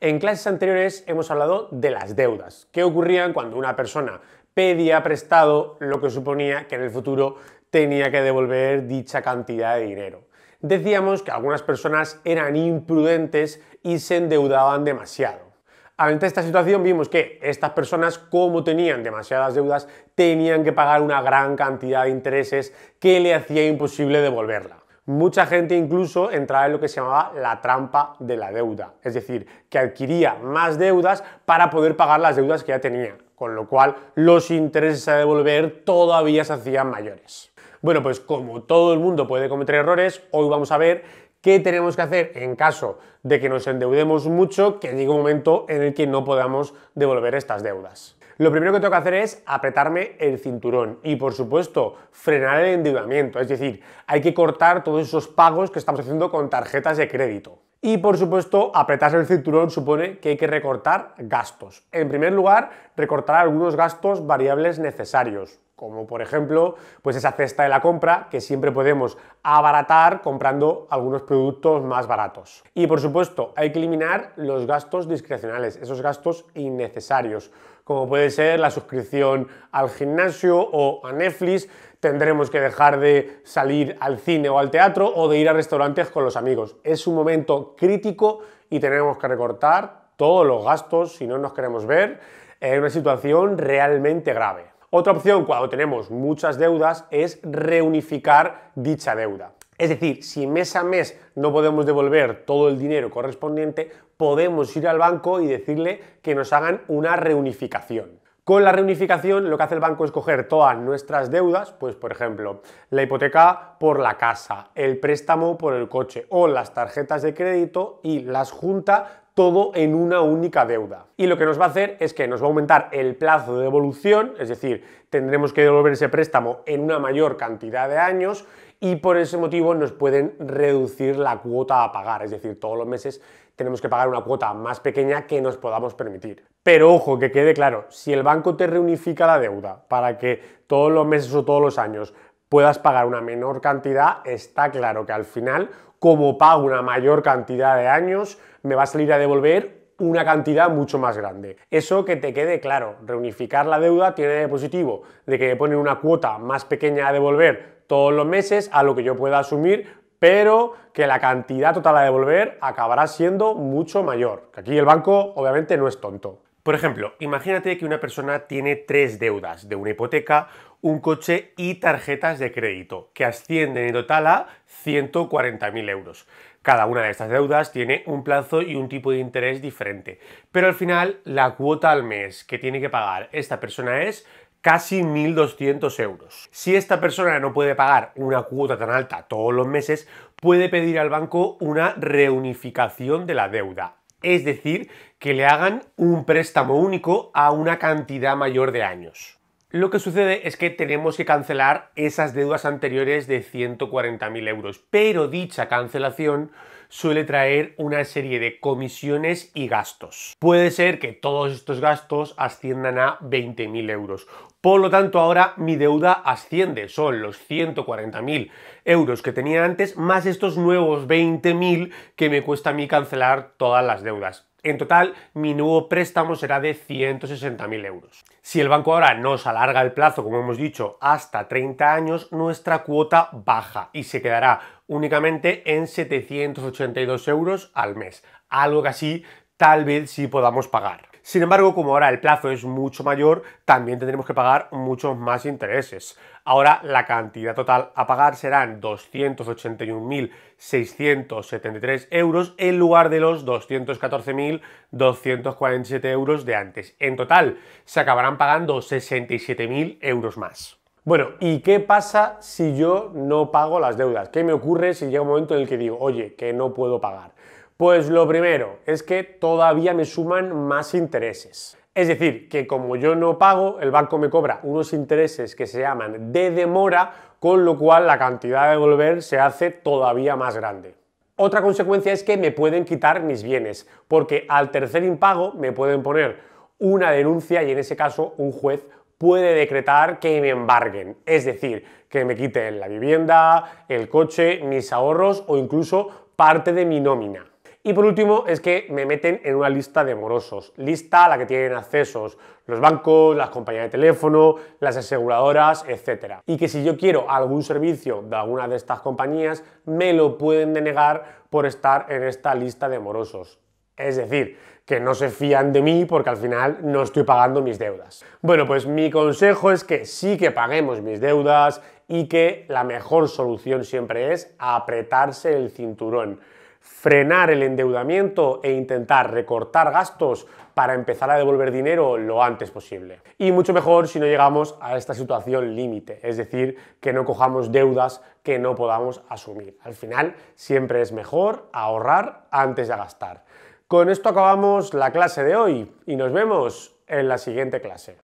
En clases anteriores hemos hablado de las deudas. ¿Qué ocurrían cuando una persona pedía prestado lo que suponía que en el futuro tenía que devolver dicha cantidad de dinero? Decíamos que algunas personas eran imprudentes y se endeudaban demasiado. Ante esta situación vimos que estas personas, como tenían demasiadas deudas, tenían que pagar una gran cantidad de intereses que le hacía imposible devolverla mucha gente incluso entraba en lo que se llamaba la trampa de la deuda, es decir, que adquiría más deudas para poder pagar las deudas que ya tenía, con lo cual los intereses a devolver todavía se hacían mayores. Bueno, pues como todo el mundo puede cometer errores, hoy vamos a ver qué tenemos que hacer en caso de que nos endeudemos mucho, que llegue un momento en el que no podamos devolver estas deudas. Lo primero que tengo que hacer es apretarme el cinturón y, por supuesto, frenar el endeudamiento. Es decir, hay que cortar todos esos pagos que estamos haciendo con tarjetas de crédito. Y por supuesto, apretarse el cinturón supone que hay que recortar gastos. En primer lugar, recortar algunos gastos variables necesarios como por ejemplo pues esa cesta de la compra que siempre podemos abaratar comprando algunos productos más baratos. Y por supuesto hay que eliminar los gastos discrecionales, esos gastos innecesarios, como puede ser la suscripción al gimnasio o a Netflix, tendremos que dejar de salir al cine o al teatro o de ir a restaurantes con los amigos. Es un momento crítico y tenemos que recortar todos los gastos si no nos queremos ver en una situación realmente grave. Otra opción cuando tenemos muchas deudas es reunificar dicha deuda. Es decir, si mes a mes no podemos devolver todo el dinero correspondiente, podemos ir al banco y decirle que nos hagan una reunificación. Con la reunificación lo que hace el banco es coger todas nuestras deudas, pues por ejemplo, la hipoteca por la casa, el préstamo por el coche o las tarjetas de crédito y las junta todo en una única deuda. Y lo que nos va a hacer es que nos va a aumentar el plazo de devolución, es decir, tendremos que devolver ese préstamo en una mayor cantidad de años y por ese motivo nos pueden reducir la cuota a pagar, es decir, todos los meses tenemos que pagar una cuota más pequeña que nos podamos permitir. Pero ojo, que quede claro, si el banco te reunifica la deuda para que todos los meses o todos los años puedas pagar una menor cantidad, está claro que al final, como pago una mayor cantidad de años, me va a salir a devolver una cantidad mucho más grande. Eso que te quede claro, reunificar la deuda tiene de positivo de que me ponen una cuota más pequeña a devolver todos los meses a lo que yo pueda asumir, pero que la cantidad total a devolver acabará siendo mucho mayor. Aquí el banco obviamente no es tonto. Por ejemplo, imagínate que una persona tiene tres deudas de una hipoteca, un coche y tarjetas de crédito, que ascienden en total a 140.000 euros. Cada una de estas deudas tiene un plazo y un tipo de interés diferente, pero al final la cuota al mes que tiene que pagar esta persona es casi 1.200 euros. Si esta persona no puede pagar una cuota tan alta todos los meses, puede pedir al banco una reunificación de la deuda, es decir, que le hagan un préstamo único a una cantidad mayor de años. Lo que sucede es que tenemos que cancelar esas deudas anteriores de 140.000 euros, pero dicha cancelación suele traer una serie de comisiones y gastos. Puede ser que todos estos gastos asciendan a 20.000 euros. Por lo tanto, ahora mi deuda asciende, son los 140.000 euros que tenía antes, más estos nuevos 20.000 que me cuesta a mí cancelar todas las deudas. En total, mi nuevo préstamo será de 160.000 euros. Si el banco ahora nos alarga el plazo, como hemos dicho, hasta 30 años, nuestra cuota baja y se quedará únicamente en 782 euros al mes. Algo que así tal vez sí podamos pagar. Sin embargo, como ahora el plazo es mucho mayor, también tendremos que pagar muchos más intereses. Ahora la cantidad total a pagar serán 281.673 euros en lugar de los 214.247 euros de antes. En total, se acabarán pagando 67.000 euros más. Bueno, ¿y qué pasa si yo no pago las deudas? ¿Qué me ocurre si llega un momento en el que digo, oye, que no puedo pagar? Pues lo primero es que todavía me suman más intereses. Es decir, que como yo no pago, el banco me cobra unos intereses que se llaman de demora, con lo cual la cantidad de devolver se hace todavía más grande. Otra consecuencia es que me pueden quitar mis bienes, porque al tercer impago me pueden poner una denuncia y en ese caso un juez puede decretar que me embarguen, es decir, que me quiten la vivienda, el coche, mis ahorros o incluso parte de mi nómina. Y por último, es que me meten en una lista de morosos, lista a la que tienen accesos los bancos, las compañías de teléfono, las aseguradoras, etc. Y que si yo quiero algún servicio de alguna de estas compañías, me lo pueden denegar por estar en esta lista de morosos. Es decir, que no se fían de mí porque al final no estoy pagando mis deudas. Bueno, pues mi consejo es que sí que paguemos mis deudas y que la mejor solución siempre es apretarse el cinturón frenar el endeudamiento e intentar recortar gastos para empezar a devolver dinero lo antes posible. Y mucho mejor si no llegamos a esta situación límite, es decir, que no cojamos deudas que no podamos asumir. Al final, siempre es mejor ahorrar antes de gastar. Con esto acabamos la clase de hoy y nos vemos en la siguiente clase.